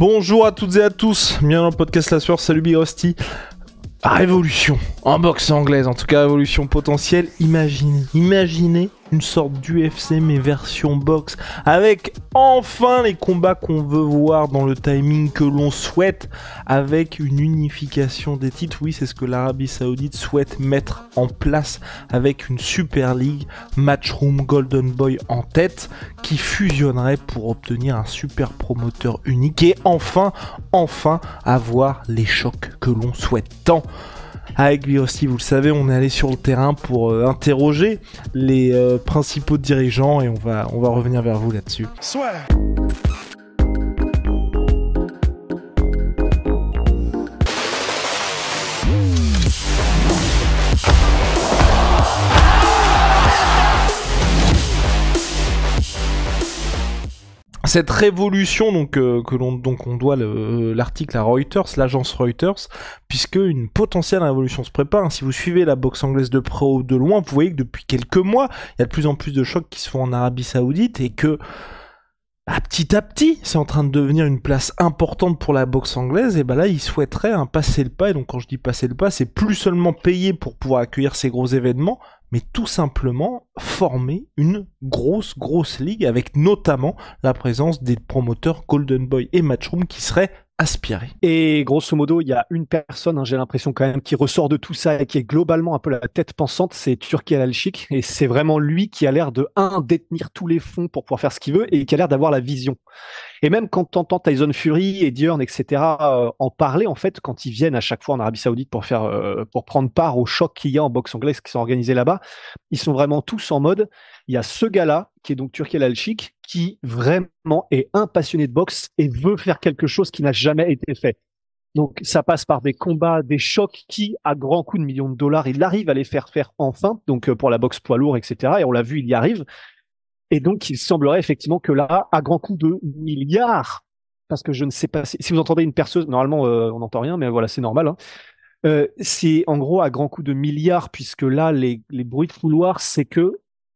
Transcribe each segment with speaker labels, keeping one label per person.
Speaker 1: Bonjour à toutes et à tous, bienvenue dans le podcast La soirée, salut Big Rusty. Révolution, en boxe anglaise en tout cas, révolution potentielle, imaginez, imaginez une sorte d'UFC mais version box avec enfin les combats qu'on veut voir dans le timing que l'on souhaite avec une unification des titres. Oui, c'est ce que l'Arabie Saoudite souhaite mettre en place avec une Super League Matchroom Golden Boy en tête qui fusionnerait pour obtenir un super promoteur unique et enfin, enfin avoir les chocs que l'on souhaite tant. Avec lui aussi, vous le savez, on est allé sur le terrain pour euh, interroger les euh, principaux dirigeants et on va, on va revenir vers vous là-dessus. cette révolution donc euh, que l'on donc on doit euh, l'article à Reuters, l'agence Reuters, puisque une potentielle révolution se prépare. Hein. Si vous suivez la boxe anglaise de près ou de loin, vous voyez que depuis quelques mois, il y a de plus en plus de chocs qui se font en Arabie Saoudite et que bah, petit à petit, c'est en train de devenir une place importante pour la boxe anglaise, et ben là, ils souhaiteraient hein, passer le pas, et donc quand je dis passer le pas, c'est plus seulement payer pour pouvoir accueillir ces gros événements, mais tout simplement former une grosse, grosse ligue avec notamment la présence des promoteurs Golden Boy et Matchroom qui seraient aspirer.
Speaker 2: Et grosso modo, il y a une personne, hein, j'ai l'impression quand même, qui ressort de tout ça et qui est globalement un peu la tête pensante, c'est Turki al alchik Et c'est vraiment lui qui a l'air de, un, détenir tous les fonds pour pouvoir faire ce qu'il veut et qui a l'air d'avoir la vision. Et même quand t'entends Tyson Fury et Diorne, etc., euh, en parler, en fait, quand ils viennent à chaque fois en Arabie Saoudite pour faire, euh, pour prendre part au choc qu'il y a en boxe anglaise qui sont organisés là-bas, ils sont vraiment tous en mode, il y a ce gars-là, qui est donc Turkel Alchik, qui vraiment est un passionné de boxe et veut faire quelque chose qui n'a jamais été fait. Donc ça passe par des combats, des chocs qui, à grands coups de millions de dollars, il arrive à les faire faire enfin, donc euh, pour la boxe poids lourd, etc. Et on l'a vu, il y arrive. Et donc il semblerait effectivement que là, à grands coups de milliards, parce que je ne sais pas si, vous entendez une perceuse, normalement euh, on n'entend rien, mais voilà, c'est normal. Hein. Euh, c'est en gros à grands coups de milliards, puisque là, les, bruits de couloir, c'est que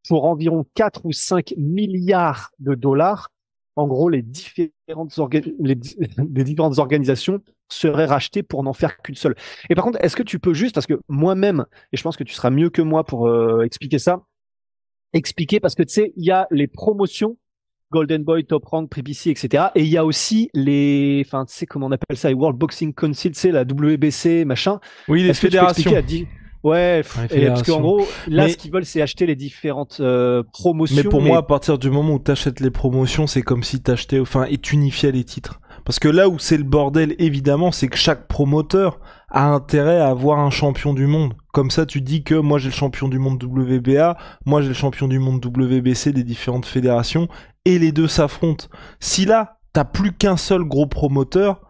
Speaker 2: pour environ 4 ou 5 milliards de dollars. En gros, les différentes, les, différentes organisations seraient rachetées pour n'en faire qu'une seule. Et par contre, est-ce que tu peux juste, parce que moi-même, et je pense que tu seras mieux que moi pour euh, expliquer ça, expliquer, parce que tu sais, il y a les promotions Golden Boy, Top Rank, PBC, etc. Et il y a aussi les, enfin, tu sais comment on appelle ça, les World Boxing Council, c'est la WBC, machin. Oui, les fédérations. Ouais, parce qu'en gros, là, ce qu'ils veulent, c'est acheter les différentes euh, promotions. Mais pour moi, à
Speaker 1: partir du moment où t'achètes les promotions, c'est comme si t'achetais, enfin, et t'unifiais les titres. Parce que là où c'est le bordel, évidemment, c'est que chaque promoteur a intérêt à avoir un champion du monde. Comme ça, tu dis que moi j'ai le champion du monde WBA, moi j'ai le champion du monde WBC des différentes fédérations, et les deux s'affrontent. Si là, t'as plus qu'un seul gros promoteur,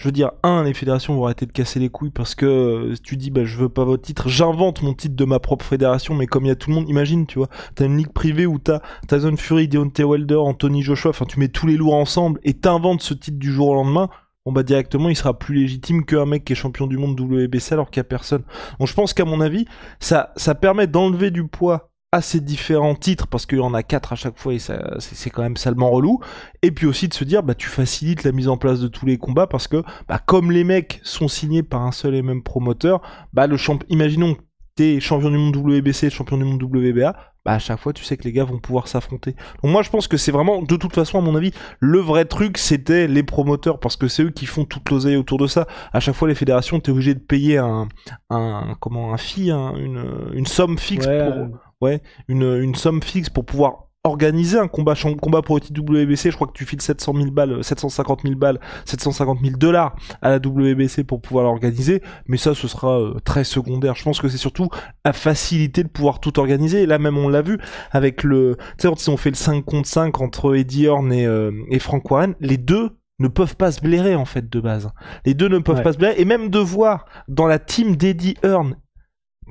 Speaker 1: je veux dire, un, les fédérations vont arrêter de casser les couilles parce que euh, tu dis, bah, je veux pas votre titre, j'invente mon titre de ma propre fédération, mais comme il y a tout le monde, imagine, tu vois, t'as une ligue privée où t'as Tyson Fury, Deontay Wilder, Anthony Joshua, enfin, tu mets tous les lourds ensemble et t'inventes ce titre du jour au lendemain. Bon bah directement il sera plus légitime qu'un mec qui est champion du monde WBC alors qu'il n'y a personne. Donc je pense qu'à mon avis ça, ça permet d'enlever du poids ces différents titres parce qu'il y en a quatre à chaque fois et c'est quand même salement relou. Et puis aussi de se dire, bah, tu facilites la mise en place de tous les combats parce que, bah, comme les mecs sont signés par un seul et même promoteur, bah, le champ, imaginons que t'es champion du monde WBC, champion du monde WBA, bah, à chaque fois, tu sais que les gars vont pouvoir s'affronter. Donc moi, je pense que c'est vraiment, de toute façon, à mon avis, le vrai truc, c'était les promoteurs, parce que c'est eux qui font toute l'oseille autour de ça. À chaque fois, les fédérations, t'es obligé de payer un, un, comment, un fee, hein, une, somme fixe pour ouais, une, une somme fixe pour pouvoir organiser un combat, combat pour le titre WBC, je crois que tu files 700 000 balles, 750 euh, 000 balles, 750 000 dollars à la WBC pour pouvoir l'organiser, mais ça ce sera euh, très secondaire. Je pense que c'est surtout la facilité de pouvoir tout organiser. là même on l'a vu avec le, tu sais on fait le 5 contre 5 entre Eddie Horn et, euh, et Frank Warren, les deux ne peuvent pas se blairer en fait de base. Les deux ne peuvent pas se blairer et même de voir dans la team d'Eddie Hearn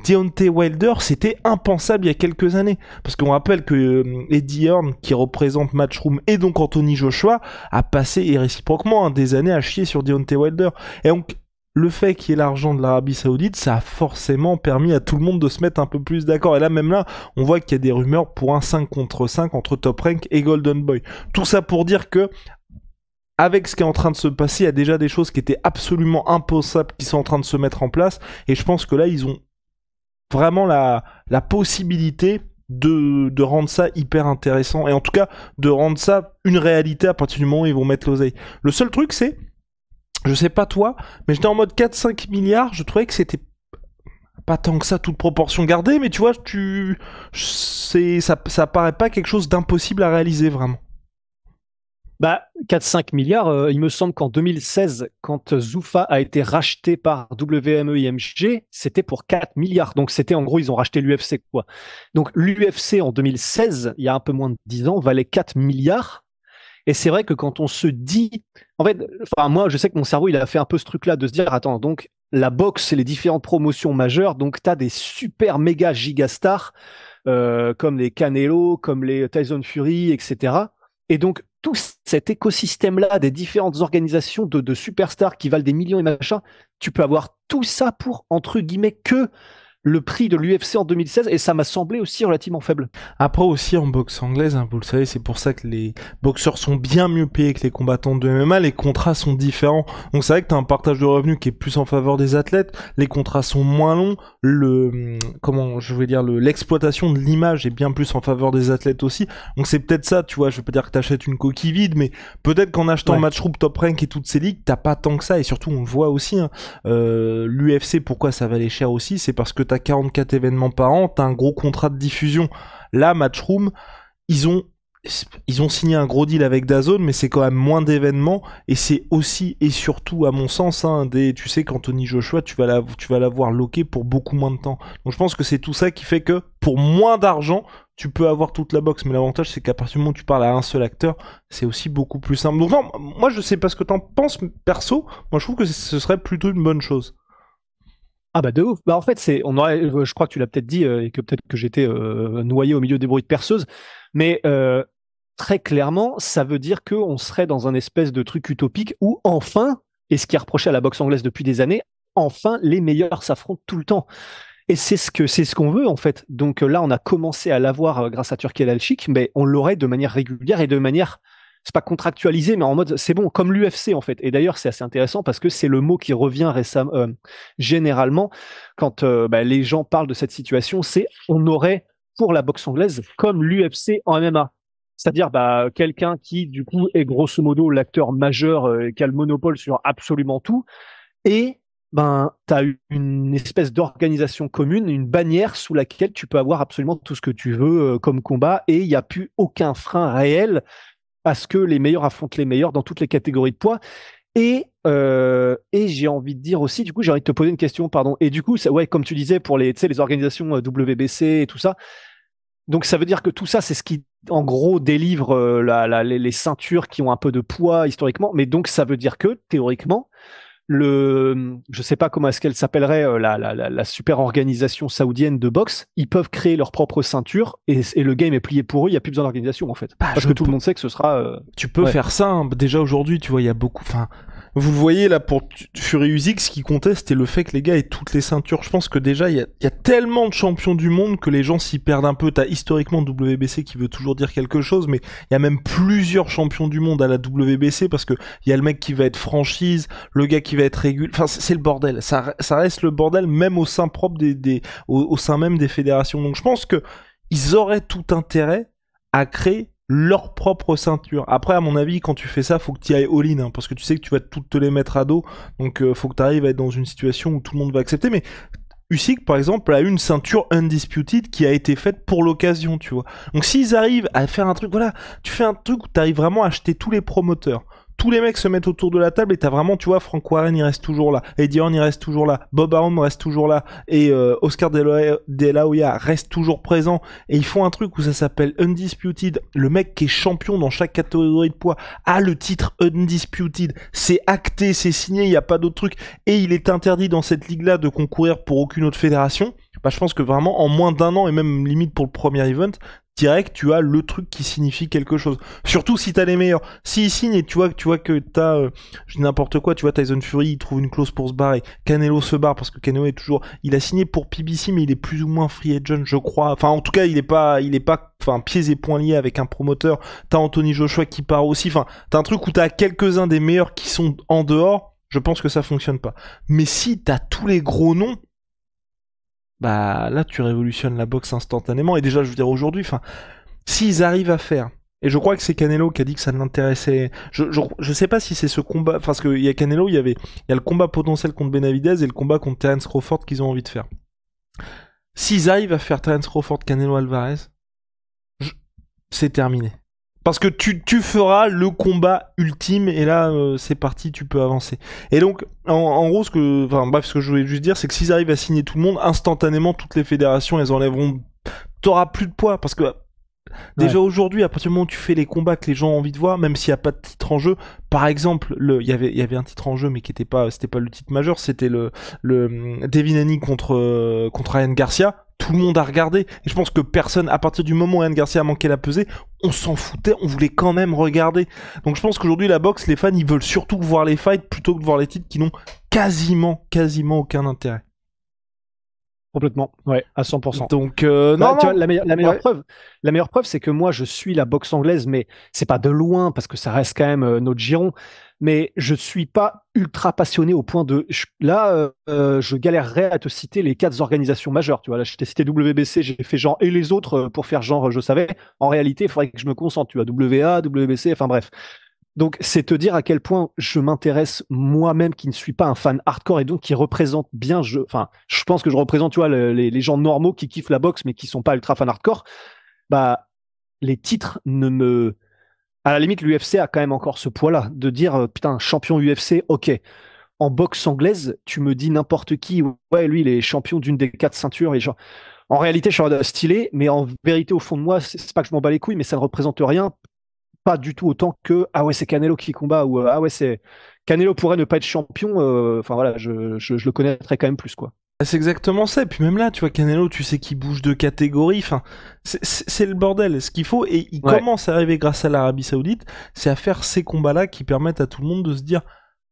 Speaker 1: Deontay Wilder, c'était impensable il y a quelques années. Parce qu'on rappelle que euh, Eddie Hearn, qui représente Matchroom et donc Anthony Joshua, a passé, et réciproquement, hein, des années à chier sur Deontay Wilder. Et donc, le fait qu'il y ait l'argent de l'Arabie Saoudite, ça a forcément permis à tout le monde de se mettre un peu plus d'accord. Et là, même là, on voit qu'il y a des rumeurs pour un 5 contre 5 entre Top Rank et Golden Boy. Tout ça pour dire que, avec ce qui est en train de se passer, il y a déjà des choses qui étaient absolument impossibles qui sont en train de se mettre en place. Et je pense que là, ils ont vraiment la, la possibilité de, de, rendre ça hyper intéressant. Et en tout cas, de rendre ça une réalité à partir du moment où ils vont mettre l'oseille. Le seul truc, c'est, je sais pas toi, mais j'étais en mode 4-5 milliards, je trouvais que c'était pas tant que ça, toute proportion gardée, mais tu vois, tu, ça, ça paraît pas quelque chose
Speaker 2: d'impossible à
Speaker 1: réaliser vraiment.
Speaker 2: Bah, 4-5 milliards, euh, il me semble qu'en 2016, quand Zoufa a été racheté par WME IMG, c'était pour 4 milliards. Donc c'était en gros, ils ont racheté l'UFC quoi. Donc l'UFC en 2016, il y a un peu moins de 10 ans, valait 4 milliards. Et c'est vrai que quand on se dit, en fait, moi je sais que mon cerveau il a fait un peu ce truc là de se dire attends donc la boxe et les différentes promotions majeures donc t'as des super méga gigastars euh, comme les Canelo, comme les Tyson Fury, etc. Et donc tout cet écosystème-là des différentes organisations de, superstars qui valent des millions et machin, tu peux avoir tout ça pour, entre guillemets, que le prix de l'UFC en 2016 et ça m'a semblé aussi relativement faible. Après aussi en boxe anglaise,
Speaker 1: hein, vous le savez, c'est pour ça que les boxeurs sont bien mieux payés que les combattants de MMA, les contrats sont différents. Donc c'est vrai que tu as un partage de revenus qui est plus en faveur des athlètes, les contrats sont moins longs, le hum, comment je vais dire l'exploitation de l'image est bien plus en faveur des athlètes aussi. Donc c'est peut-être ça, tu vois, je veux pas dire que tu achètes une coquille vide, mais peut-être qu'en achetant Match Matchroom, Top Rank et toutes ces ligues, t'as pas tant que ça et surtout on le voit aussi hein. euh, l'UFC pourquoi ça valait cher aussi, c'est parce que t'as 44 événements par an, t'as un gros contrat de diffusion. Là, Matchroom, ils ont ils ont signé un gros deal avec Dazone, mais c'est quand même moins d'événements et c'est aussi et surtout, à mon sens, hein, des, tu sais qu'Anthony Joshua, tu vas l'avoir loqué pour beaucoup moins de temps. Donc je pense que c'est tout ça qui fait que pour moins d'argent, tu peux avoir toute la boxe. Mais l'avantage, c'est qu'à partir du moment où tu parles à un seul acteur, c'est aussi beaucoup plus simple. Donc non, moi je sais pas ce que t'en penses
Speaker 2: perso. Moi je trouve que ce serait plutôt une bonne chose. Ah bah de ouf. Bah en fait c'est, on aurait, euh, je crois que tu l'as peut-être dit euh, et que peut-être que j'étais euh, noyé au milieu des bruits de perceuse, mais très clairement ça veut dire que on serait dans un espèce de truc utopique où enfin, et ce qui est reproché à la boxe anglaise depuis des années, enfin les meilleurs s'affrontent tout le temps. Et c'est ce que c'est ce qu'on veut en fait. Donc là on a commencé à l'avoir grâce à Turquie Alchik, mais on l'aurait de manière régulière et de manière c'est pas contractualisé, mais en mode c'est bon, comme l'UFC en fait. Et d'ailleurs, c'est assez intéressant parce que c'est le mot qui revient récemment, euh, généralement quand euh, bah, les gens parlent de cette situation, c'est on aurait pour la boxe anglaise comme l'UFC en MMA. C'est-à-dire bah, quelqu'un qui du coup est grosso modo l'acteur majeur euh, et qui a le monopole sur absolument tout et ben, tu as une espèce d'organisation commune, une bannière sous laquelle tu peux avoir absolument tout ce que tu veux comme combat et il n'y a plus aucun frein réel à ce que les meilleurs affrontent les meilleurs dans toutes les catégories de poids. Et, euh, et j'ai envie de dire aussi, du coup, j'ai envie te poser une question, pardon. Et du coup, ça, ouais, comme tu disais, pour les, les organisations euh, WBC et tout ça, donc ça veut dire que tout ça, c'est ce qui, en gros, délivre euh, les, ceintures qui ont un peu de poids historiquement. Mais donc ça veut dire que, théoriquement, le, je sais pas comment est-ce qu'elle s'appellerait, euh, la, la, la, super organisation saoudienne de boxe, ils peuvent créer leur propre ceinture et, le game est plié pour eux, il n'y a plus besoin d'organisation en fait. Bah, Parce que tout le monde sait que ce sera. Euh, tu peux faire
Speaker 1: ça, hein, déjà aujourd'hui, tu vois, il y a beaucoup. Enfin, vous voyez là pour Fury X, ce qui conteste c'était le fait que les gars aient toutes les ceintures. Je pense que déjà il y, a tellement de champions du monde que les gens s'y perdent un peu. T'as historiquement WBC qui veut toujours dire quelque chose, mais il y a même plusieurs champions du monde à la WBC parce que il y a le mec qui va être franchise, le gars qui va être régulier. Enfin c'est le bordel. Ça, reste le bordel même au sein propre des, des au, au sein même des fédérations. Donc je pense que ils auraient tout intérêt à créer leur propre ceinture. Après, à mon avis, quand tu fais ça, faut que tu ailles all-in, hein, parce que tu sais que tu vas toutes te les mettre à dos, donc euh, faut que tu arrives à être dans une situation où tout le monde va accepter, mais Usyk, par exemple, a une ceinture undisputed qui a été faite pour l'occasion, tu vois. Donc s'ils arrivent à faire un truc, voilà, tu fais un truc où tu arrives vraiment à acheter tous les promoteurs tous les mecs se mettent autour de la table et t'as vraiment, tu vois, Frank Warren, il reste toujours là. Eddie Horn, il reste toujours là. Bob Arum reste toujours là. Et euh, Oscar De La, reste toujours présent. Et ils font un truc où ça s'appelle Undisputed. Le mec qui est champion dans chaque catégorie de poids a le titre Undisputed. C'est acté, c'est signé, il n'y a pas d'autre truc. Et il est interdit dans cette ligue-là de concourir pour aucune autre fédération. Bah, je pense que vraiment en moins d'un an et même limite pour le premier event, direct, tu as le truc qui signifie quelque chose. Surtout si t'as les meilleurs. S'ils signe et tu vois, tu vois que t'as, euh, n'importe quoi, tu vois Tyson Fury, il trouve une clause pour se barrer. Canelo se barre parce que Canelo est toujours, il a signé pour PBC, mais il est plus ou moins free agent, je crois. Enfin, en tout cas, il est pas, il est pas, enfin, pieds et poings liés avec un promoteur. T'as Anthony Joshua qui part aussi. Enfin, t'as un truc où t'as quelques-uns des meilleurs qui sont en dehors. Je pense que ça fonctionne pas. Mais si t'as tous les gros noms, bah là tu révolutionnes la boxe instantanément. Et déjà, je veux dire aujourd'hui, enfin, s'ils arrivent à faire et je crois que c'est Canelo qui a dit que ça l'intéressait. Je, je, sais pas si c'est ce combat. Parce qu'il y a Canelo, il y avait il y a le combat potentiel contre Benavidez et le combat contre Terence Crawford qu'ils ont envie de faire. S'ils arrivent à faire Terence Crawford, Canelo Alvarez, c'est terminé. Parce que tu, feras le combat ultime et là, euh, c'est parti, tu peux avancer. Et donc, en, gros, ce que, enfin, bref, ce que je voulais juste dire, c'est que s'ils arrivent à signer tout le monde, instantanément, toutes les fédérations, elles enlèveront. T'auras plus de poids parce que euh, Déjà aujourd'hui, à partir du moment où tu fais les combats que les gens ont envie de voir, même s'il n'y a pas de titre en jeu, par exemple, il y avait, y avait un titre en jeu, mais qui n'était pas, c'était pas le titre majeur, c'était le, le hum, contre, euh, contre Ryan Garcia tout le monde a regardé. Et je pense que personne, à partir du moment où Anne Garcia a manqué la pesée, on s'en foutait, on voulait quand même regarder. Donc je pense qu'aujourd'hui, la boxe, les fans, ils veulent surtout voir les fights plutôt que voir les titres qui n'ont quasiment, quasiment aucun intérêt.
Speaker 2: Complètement, ouais, à 100%. Donc, euh, bah, la, meilleure, preuve, la meilleure preuve, c'est que moi, je suis la boxe anglaise, mais c'est pas de loin parce que ça reste quand même euh, notre giron mais je ne suis pas ultra passionné au point de là euh, euh, je galérerais à te citer les quatre organisations majeures tu vois là je t'ai cité WBC j'ai fait genre et les autres euh, pour faire genre je savais en réalité il faudrait que je me concentre tu WA WBC enfin bref donc c'est te dire à quel point je m'intéresse moi-même qui ne suis pas un fan hardcore et donc qui représente bien je enfin je pense que je représente tu vois les, les gens normaux qui kiffent la boxe mais qui ne sont pas ultra fan hardcore bah les titres ne me à la limite, l'UFC a quand même encore ce poids-là de dire euh, putain, champion UFC, ok. En boxe anglaise, tu me dis n'importe qui, ouais, lui, il est champion d'une des quatre ceintures et genre. En réalité, je suis stylé, mais en vérité, au fond de moi, c'est pas que je m'en bats les couilles, mais ça ne représente rien, pas du tout autant que ah ouais, c'est Canelo qui combat ou euh, ah ouais, c'est Canelo pourrait ne pas être champion. Euh, enfin voilà, je, je le connaîtrais quand même plus quoi.
Speaker 1: Ah, c'est exactement ça. Et puis même là, tu vois, Canelo, tu sais qu'il bouge de catégorie. Enfin, c'est le bordel. Ce qu'il faut, et il commence à arriver grâce à l'Arabie Saoudite, c'est à faire ces combats-là qui permettent à tout le monde de se dire,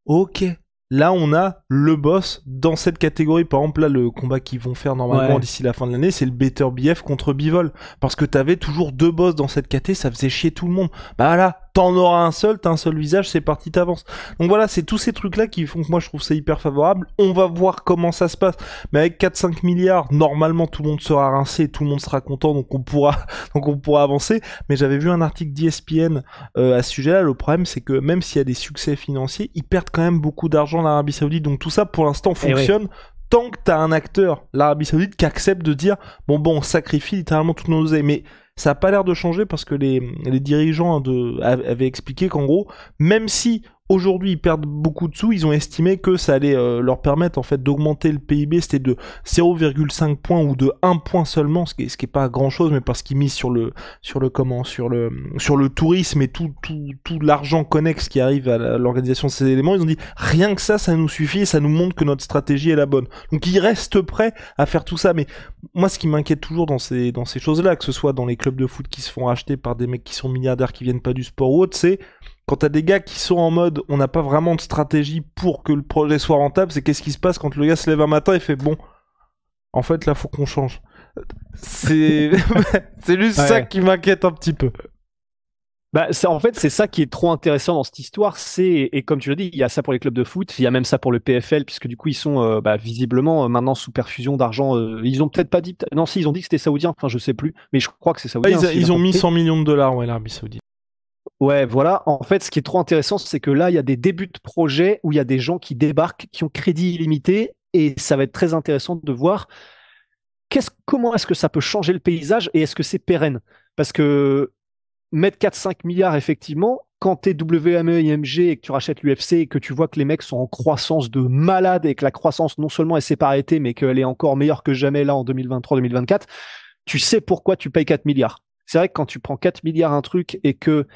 Speaker 1: ok, là on a le boss dans cette catégorie. Par exemple, là, le combat qu'ils vont faire normalement d'ici la fin de l'année, c'est le Better BF contre Bivol. Parce que t'avais toujours deux boss dans cette catégorie, ça faisait chier tout le monde. Bah là, t'en auras un seul, t'as un seul visage, c'est parti, t'avances. Donc voilà, c'est tous ces trucs-là qui font que moi je trouve ça hyper favorable. On va voir comment ça se passe. Mais avec 4-5 milliards, normalement tout le monde sera rincé, tout le monde sera content, donc on pourra, donc on pourra avancer. Mais j'avais vu un article d'ESPN euh, à ce sujet-là. Le problème, c'est que même s'il y a des succès financiers, ils perdent quand même beaucoup d'argent l'Arabie Saoudite. Donc tout ça, pour l'instant, eh fonctionne. Tant que t'as un acteur, l'Arabie Saoudite, qui accepte de dire bon bon, on sacrifie littéralement toutes nos oseilles. Mais ça n'a pas l'air de changer parce que les, dirigeants avaient expliqué qu'en gros, même si aujourd'hui ils perdent beaucoup de sous, ils ont estimé que ça allait euh, leur permettre en fait d'augmenter le PIB, c'était de 0,5 points ou de 1 point seulement, ce qui est, ce qui est pas grand chose, mais parce qu'ils misent sur le sur le comment, sur le sur le tourisme et tout tout, tout l'argent connexe qui arrive à l'organisation de ces éléments, ils ont dit rien que ça, ça nous suffit et ça nous montre que notre stratégie est la bonne. Donc ils restent prêts à faire tout ça, mais moi ce qui m'inquiète toujours dans ces dans ces choses là, que ce soit dans les clubs de foot qui se font acheter par des mecs qui sont milliardaires qui viennent pas du sport ou autre, c'est quand t'as des gars qui sont en mode on n'a pas vraiment de stratégie pour que le projet soit rentable, c'est qu'est-ce qui se passe quand le gars se lève un matin et fait bon, en fait là faut qu'on change.
Speaker 2: C'est
Speaker 1: juste ça qui m'inquiète un petit peu.
Speaker 2: Bah, en fait, c'est ça qui est trop intéressant dans cette histoire. C'est et comme tu le dis il y a ça pour les clubs de foot, il y a même ça pour le PFL, puisque du coup ils sont euh, bah, visiblement euh, maintenant sous perfusion d'argent. Euh, ils ont peut-être pas dit, non si ils ont dit que c'était saoudien, enfin je sais plus, mais je crois que c'est saoudien. Ah, ils, ont mis 100
Speaker 1: millions de dollars ouais l'Arabie
Speaker 2: saoudite. Ouais, voilà. En fait, ce qui est trop intéressant, c'est que là, il y a des débuts de projet où il y a des gens qui débarquent, qui ont crédit illimité, et ça va être très intéressant de voir comment est-ce que ça peut changer le paysage et est-ce que c'est pérenne Parce que mettre 4-5 milliards, effectivement, quand tu es WME, IMG et que tu rachètes l'UFC et que tu vois que les mecs sont en croissance de malade et que la croissance non seulement elle s'est pas arrêtée, mais qu'elle est encore meilleure que jamais là en 2023-2024, tu sais pourquoi tu payes 4 milliards. C'est vrai que quand tu prends 4 milliards un truc et que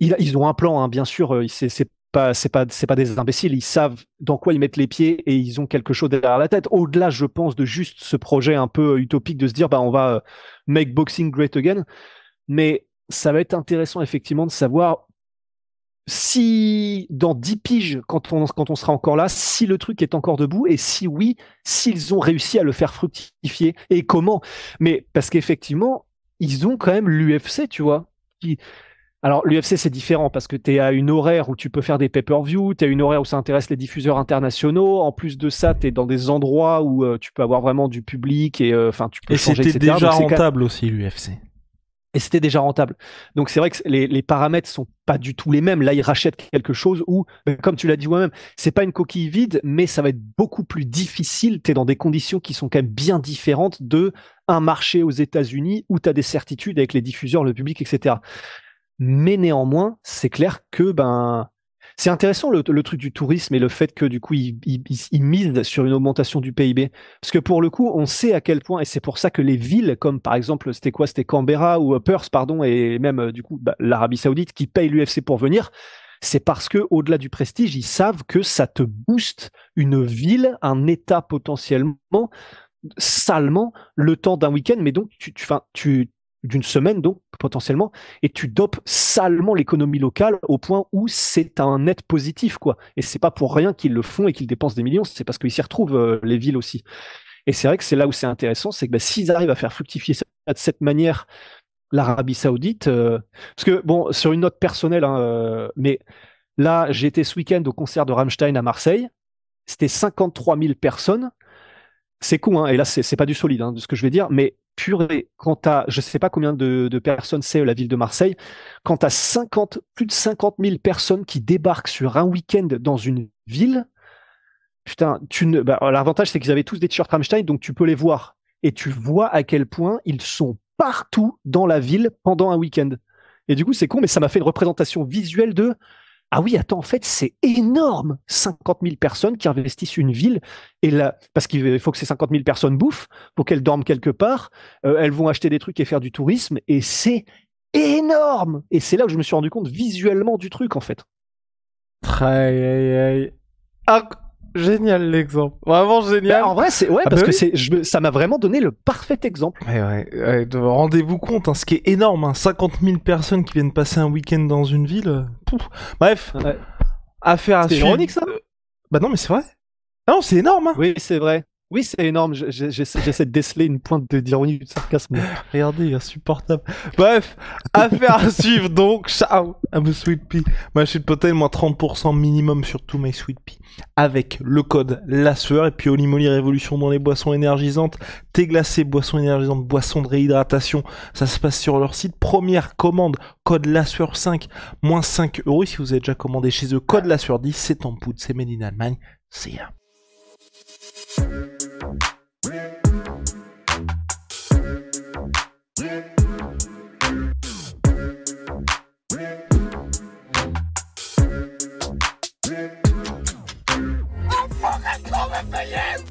Speaker 2: ils, ont un plan, hein, bien sûr. Euh, c'est pas c'est pas c'est pas des imbéciles ils savent dans quoi ils mettent les pieds et ils ont quelque chose derrière la tête au-delà je pense de juste ce projet un peu utopique de se dire bah on va euh, make boxing great again mais ça va être intéressant effectivement de savoir si dans 10 piges quand on quand on sera encore là si le truc est encore debout et si oui s'ils ont réussi à le faire fructifier et comment mais parce qu'effectivement ils ont quand même l'UFC tu vois qui alors l'UFC c'est différent parce que tu à une horaire où tu peux faire des pay-per-view, tu à une horaire où ça intéresse les diffuseurs internationaux, en plus de ça tu es dans des endroits où euh, tu peux avoir vraiment du public et euh, enfin tu peux et c'était déjà rentable aussi l'UFC. Et c'était déjà rentable. Donc c'est vrai que les, les paramètres sont pas du tout les mêmes. Là, ils rachètent quelque chose où, bah, comme tu l'as dit moi-même, c'est pas une coquille vide, mais ça va être beaucoup plus difficile. Tu es dans des conditions qui sont quand même bien différentes de un marché aux États-Unis où tu as des certitudes avec les diffuseurs, le public, etc. Mais néanmoins, c'est clair que ben c'est intéressant le, truc du tourisme et le fait que du coup ils misent sur une augmentation du PIB. Parce que pour le coup, on sait à quel point, et c'est pour ça que les villes comme par exemple, c'était quoi C'était Canberra ou Perth, pardon, et même euh, du coup bah, l'Arabie Saoudite qui paye l'UFC pour venir, c'est parce que au-delà du prestige, ils savent que ça te booste une ville, un État potentiellement salement le temps d'un week-end, mais donc tu, tu, tu d'une semaine donc potentiellement et tu dopes salement l'économie locale au point où c'est un net positif quoi et c'est pas pour rien qu'ils le font et qu'ils dépensent des millions c'est parce qu'ils s'y retrouvent euh, les villes aussi et c'est vrai que c'est là où c'est intéressant c'est que si bah, s'ils arrivent à faire fructifier de cette manière l'Arabie Saoudite euh, parce que bon sur une note personnelle hein, euh, mais là j'étais ce week-end au concert de Rammstein à Marseille c'était 53 000 personnes c'est con, hein, et là c'est pas du solide hein, de ce que je vais dire, mais purée, quand à je ne sais pas combien de, personnes c'est euh, la ville de Marseille, quant à 50, plus de 50 000 personnes qui débarquent sur un week-end dans une ville, putain, bah, l'avantage c'est qu'ils avaient tous des t-shirts Rammstein, donc tu peux les voir. Et tu vois à quel point ils sont partout dans la ville pendant un week-end. Et du coup, c'est con, mais ça m'a fait une représentation visuelle de ah oui, attends, en fait, c'est énorme, 50 000 personnes qui investissent une ville, et là, parce qu'il faut que ces 50 000 personnes bouffent, pour qu'elles dorment quelque part, euh, elles vont acheter des trucs et faire du tourisme, et c'est énorme Et c'est là que je me suis rendu compte visuellement du truc, en fait. Très, aïe, Génial l'exemple. Vraiment génial. Ben, en vrai, c'est ouais, ah parce bah que je ça m'a vraiment donné
Speaker 1: le parfait exemple. Ouais, ouais, Rendez-vous compte, hein, ce qui est énorme, hein, 50 000 personnes qui viennent passer un week-end dans une ville. Euh,
Speaker 2: Bref, affaire à suivre. C'est ironique ça euh, Bah non, mais c'est vrai. Ah non, c'est énorme. Hein. Oui, c'est vrai. Oui, c'est énorme. J'essaie de déceler une pointe d'ironie de sarcasme. Regardez, insupportable. Bref, affaire à suivre
Speaker 1: donc. Ciao à vos Sweet Pea. suis de potée, moins 30% minimum sur tous mes Sweet Pea. Avec le code La et puis Olimoli Révolution dans les boissons énergisantes. Thé glacé, boissons énergisante, boissons de réhydratation. Ça se passe sur leur site. Première commande, code La 5, moins 5 euros si vous avez déjà commandé chez eux. Code La 10, c'est en poudre, c'est made in Allemagne. C'est fucking coming for you!